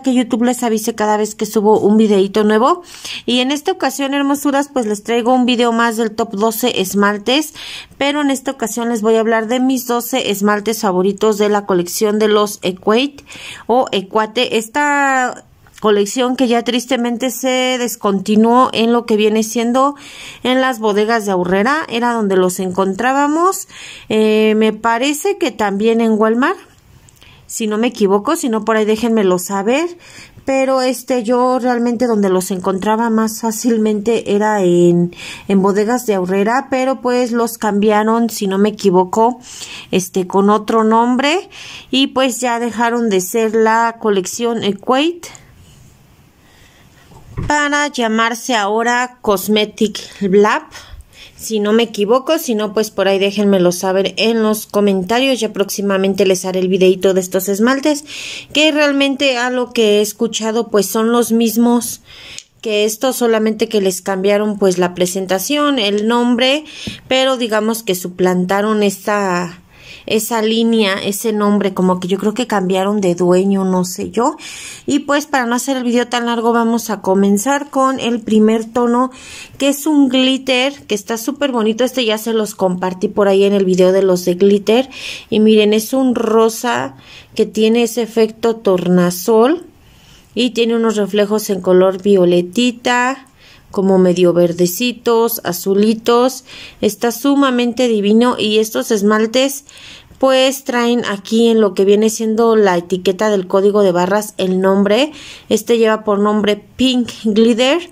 que YouTube les avise cada vez que subo un videito nuevo. Y en esta ocasión, hermosuras, pues les traigo un video más del top 12 esmaltes, pero en esta ocasión les voy a hablar de mis 12 esmaltes favoritos de la colección de los Equate o Ecuate. Esta colección que ya tristemente se descontinuó en lo que viene siendo en las bodegas de Aurrera, era donde los encontrábamos, eh, me parece que también en Walmart si no me equivoco, si no por ahí déjenmelo saber, pero este yo realmente donde los encontraba más fácilmente era en, bodegas de Aurrera, pero pues los cambiaron, si no me equivoco, este con otro nombre y pues ya dejaron de ser la colección Equate para llamarse ahora Cosmetic Lab si no me equivoco, si no, pues por ahí déjenmelo saber en los comentarios y próximamente les haré el videito de estos esmaltes, que realmente a lo que he escuchado pues son los mismos que estos, solamente que les cambiaron pues la presentación, el nombre, pero digamos que suplantaron esta esa línea, ese nombre, como que yo creo que cambiaron de dueño, no sé yo. Y pues para no hacer el video tan largo vamos a comenzar con el primer tono que es un glitter que está súper bonito. Este ya se los compartí por ahí en el video de los de glitter. Y miren, es un rosa que tiene ese efecto tornasol y tiene unos reflejos en color violetita como medio verdecitos, azulitos, está sumamente divino y estos esmaltes pues traen aquí en lo que viene siendo la etiqueta del código de barras el nombre. Este lleva por nombre Pink Glitter.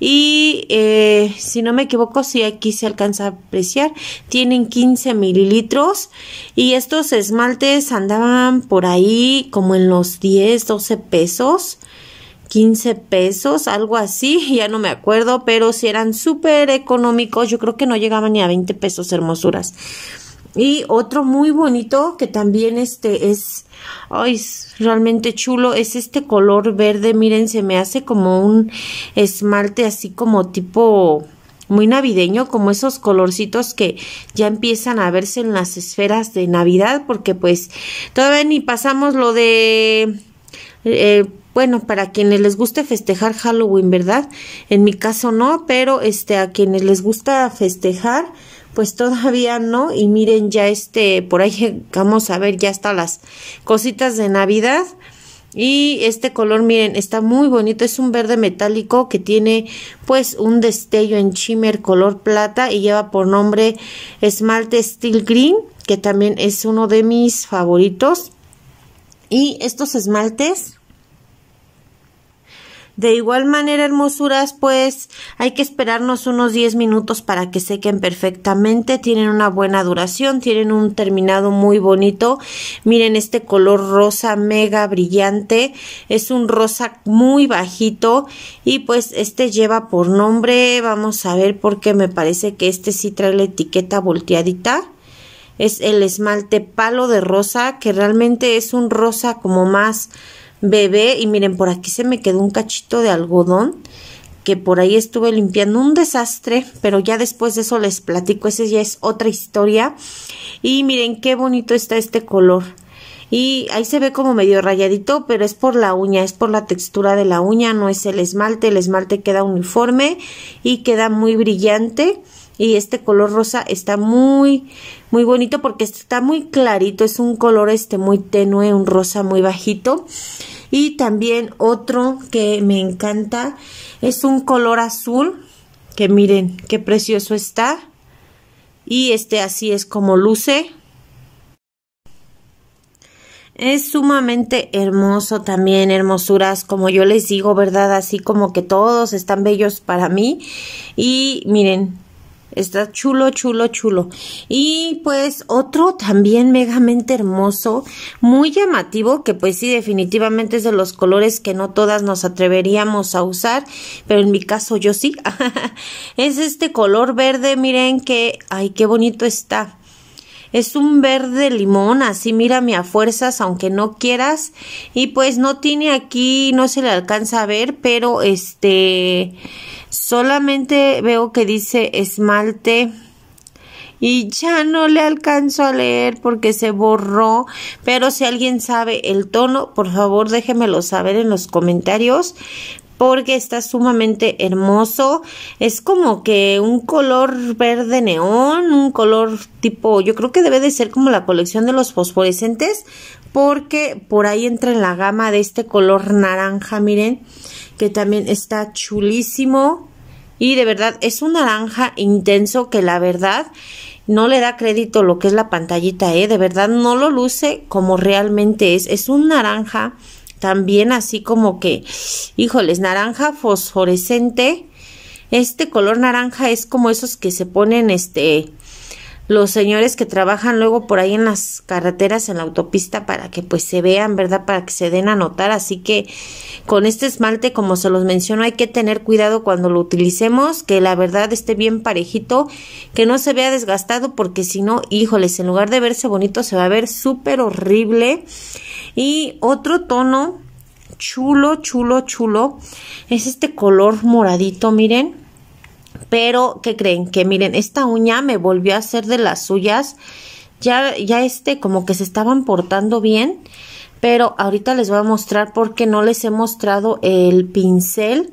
Y eh, si no me equivoco, si aquí se alcanza a apreciar, tienen 15 mililitros. Y estos esmaltes andaban por ahí como en los 10, 12 pesos. 15 pesos, algo así, ya no me acuerdo, pero si eran súper económicos, yo creo que no llegaban ni a 20 pesos hermosuras. Y otro muy bonito que también este es, ay, es realmente chulo, es este color verde, miren, se me hace como un esmalte así como tipo muy navideño, como esos colorcitos que ya empiezan a verse en las esferas de Navidad, porque pues todavía ni pasamos lo de... Eh, bueno, para quienes les guste festejar Halloween, ¿verdad? En mi caso no, pero este a quienes les gusta festejar, pues todavía no. Y miren, ya este, por ahí vamos a ver ya hasta las cositas de Navidad. Y este color, miren, está muy bonito. Es un verde metálico que tiene pues un destello en chimer color plata y lleva por nombre esmalte steel green, que también es uno de mis favoritos. Y estos esmaltes de igual manera, hermosuras, pues hay que esperarnos unos 10 minutos para que sequen perfectamente. Tienen una buena duración, tienen un terminado muy bonito. Miren este color rosa mega brillante. Es un rosa muy bajito y pues este lleva por nombre. Vamos a ver porque me parece que este sí trae la etiqueta volteadita es el esmalte palo de rosa que realmente es un rosa como más bebé y miren, por aquí se me quedó un cachito de algodón que por ahí estuve limpiando un desastre, pero ya después de eso les platico, esa ya es otra historia. Y miren qué bonito está este color. Y ahí se ve como medio rayadito, pero es por la uña, es por la textura de la uña, no es el esmalte, el esmalte queda uniforme y queda muy brillante y este color rosa está muy muy bonito porque está muy clarito es un color este muy tenue un rosa muy bajito y también otro que me encanta es un color azul que miren qué precioso está y este así es como luce es sumamente hermoso también, hermosuras, como yo les digo, ¿verdad? Así como que todos están bellos para mí. Y miren, Está chulo, chulo, chulo. Y pues otro también megamente hermoso, muy llamativo, que pues sí, definitivamente es de los colores que no todas nos atreveríamos a usar, pero en mi caso yo sí. es este color verde, miren que, ay, qué bonito está. Es un verde limón, así mírame a fuerzas, aunque no quieras. Y pues no tiene aquí, no se le alcanza a ver, pero este... Solamente veo que dice esmalte y ya no le alcanzo a leer porque se borró, pero si alguien sabe el tono, por favor déjenmelo saber en los comentarios porque está sumamente hermoso. Es como que un color verde neón, un color tipo, yo creo que debe de ser como la colección de los fosforescentes, porque por ahí entra en la gama de este color naranja, miren, que también está chulísimo. Y de verdad es un naranja intenso que la verdad no le da crédito lo que es la pantallita, ¿eh? de verdad no lo luce como realmente es. Es un naranja también así como que, híjoles, naranja fosforescente. Este color naranja es como esos que se ponen este los señores que trabajan luego por ahí en las carreteras, en la autopista, para que pues se vean, ¿verdad? Para que se den a notar. Así que con este esmalte, como se los menciono, hay que tener cuidado cuando lo utilicemos, que la verdad esté bien parejito, que no se vea desgastado, porque si no, híjoles, en lugar de verse bonito, se va a ver súper horrible. Y otro tono chulo, chulo, chulo, es este color moradito, miren pero, ¿qué creen? Que miren, esta uña me volvió a hacer de las suyas. Ya, ya este, como que se estaban portando bien. Pero ahorita les voy a mostrar porque no les he mostrado el pincel.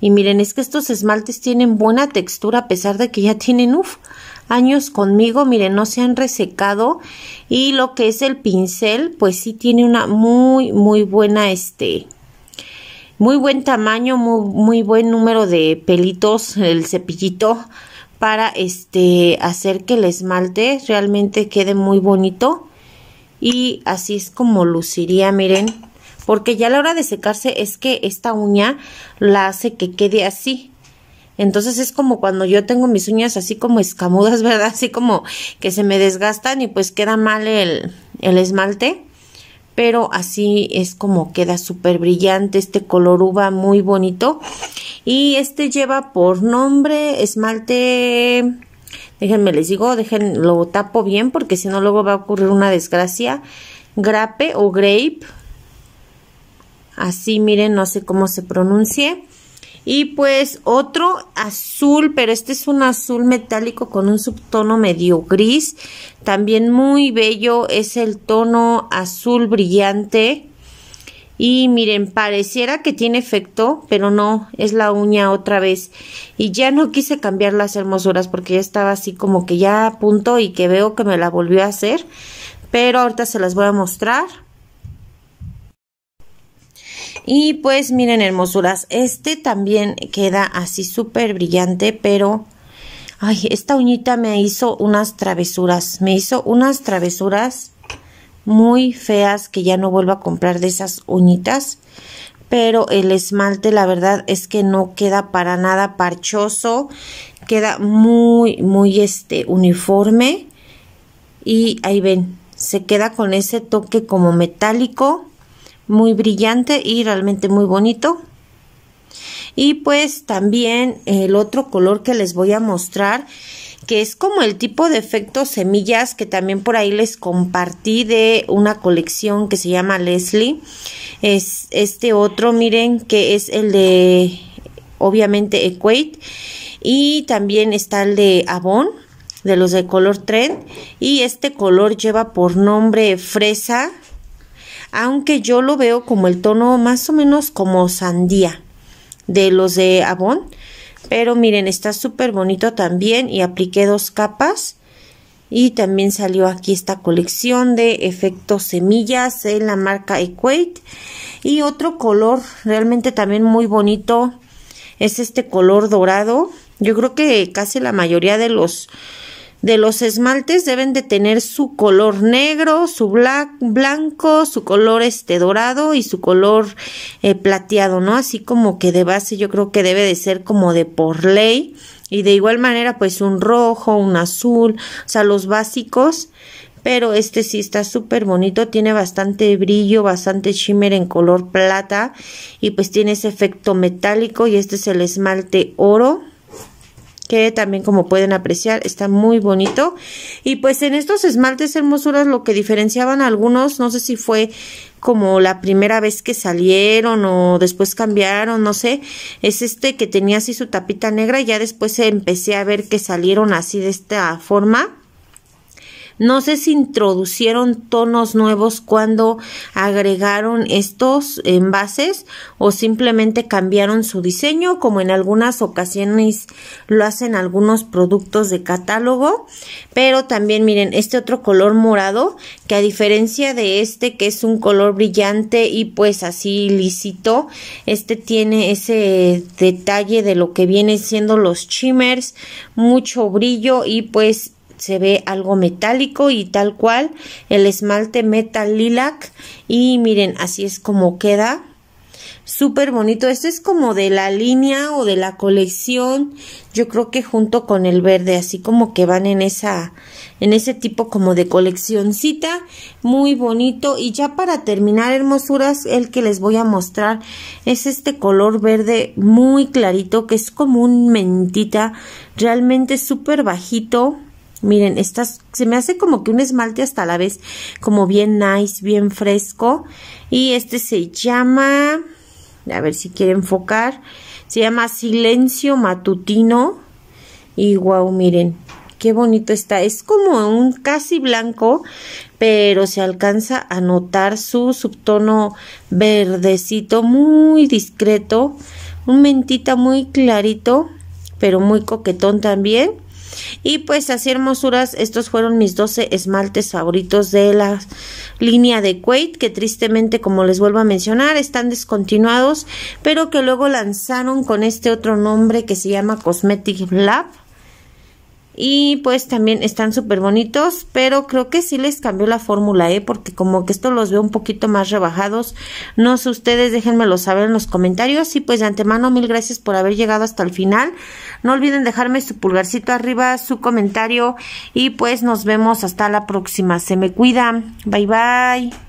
Y miren, es que estos esmaltes tienen buena textura a pesar de que ya tienen, uff, años conmigo. Miren, no se han resecado. Y lo que es el pincel, pues sí tiene una muy, muy buena, este, muy buen tamaño, muy, muy buen número de pelitos, el cepillito para este hacer que el esmalte realmente quede muy bonito y así es como luciría miren porque ya a la hora de secarse es que esta uña la hace que quede así entonces es como cuando yo tengo mis uñas así como escamudas verdad así como que se me desgastan y pues queda mal el, el esmalte pero así es como queda súper brillante este color uva muy bonito y este lleva por nombre esmalte déjenme les digo déjenlo lo tapo bien porque si no luego va a ocurrir una desgracia grape o grape así miren no sé cómo se pronuncie y pues otro azul, pero este es un azul metálico con un subtono medio gris. También muy bello es el tono azul brillante. Y miren, pareciera que tiene efecto, pero no, es la uña otra vez. Y ya no quise cambiar las hermosuras porque ya estaba así como que ya a punto y que veo que me la volvió a hacer. Pero ahorita se las voy a mostrar. Y pues miren hermosuras, este también queda así súper brillante, pero... Ay, esta uñita me hizo unas travesuras, me hizo unas travesuras muy feas que ya no vuelvo a comprar de esas uñitas. Pero el esmalte la verdad es que no queda para nada parchoso, queda muy, muy este uniforme. Y ahí ven, se queda con ese toque como metálico muy brillante y realmente muy bonito. Y pues también el otro color que les voy a mostrar, que es como el tipo de efecto semillas que también por ahí les compartí de una colección que se llama Leslie. Es este otro, miren, que es el de, obviamente, Equate. Y también está el de Avon, de los de color Trend. Y este color lleva por nombre Fresa aunque yo lo veo como el tono más o menos como sandía de los de Avon. Pero miren, está súper bonito también y apliqué dos capas. Y también salió aquí esta colección de efectos semillas en la marca Equate. Y otro color realmente también muy bonito es este color dorado. Yo creo que casi la mayoría de los de los esmaltes deben de tener su color negro, su blanco, su color este dorado y su color eh, plateado, ¿no? Así como que de base yo creo que debe de ser como de por ley y de igual manera pues un rojo, un azul, o sea los básicos pero este sí está súper bonito, tiene bastante brillo, bastante shimmer en color plata y pues tiene ese efecto metálico y este es el esmalte oro que también como pueden apreciar está muy bonito y pues en estos esmaltes hermosuras lo que diferenciaban algunos no sé si fue como la primera vez que salieron o después cambiaron no sé es este que tenía así su tapita negra y ya después empecé a ver que salieron así de esta forma no sé si introducieron tonos nuevos cuando agregaron estos envases o simplemente cambiaron su diseño, como en algunas ocasiones lo hacen algunos productos de catálogo. Pero también miren, este otro color morado, que a diferencia de este, que es un color brillante y pues así lícito, este tiene ese detalle de lo que vienen siendo los shimmers, mucho brillo y pues se ve algo metálico y tal cual el esmalte metal lilac y miren así es como queda súper bonito esto es como de la línea o de la colección yo creo que junto con el verde así como que van en esa en ese tipo como de coleccioncita muy bonito y ya para terminar hermosuras el que les voy a mostrar es este color verde muy clarito que es como un mentita realmente súper bajito Miren, estas se me hace como que un esmalte hasta la vez como bien nice, bien fresco. Y este se llama, a ver si quiere enfocar, se llama Silencio Matutino. Y wow, miren, qué bonito está. Es como un casi blanco, pero se alcanza a notar su subtono verdecito muy discreto. Un mentita muy clarito, pero muy coquetón también y pues así hermosuras, estos fueron mis 12 esmaltes favoritos de la línea de Quaid, que tristemente, como les vuelvo a mencionar, están descontinuados, pero que luego lanzaron con este otro nombre que se llama Cosmetic Lab y pues también están súper bonitos, pero creo que sí les cambió la fórmula, ¿eh? porque como que esto los veo un poquito más rebajados. No sé ustedes, déjenmelo saber en los comentarios y pues de antemano mil gracias por haber llegado hasta el final. No olviden dejarme su pulgarcito arriba, su comentario y pues nos vemos hasta la próxima. Se me cuidan. Bye bye.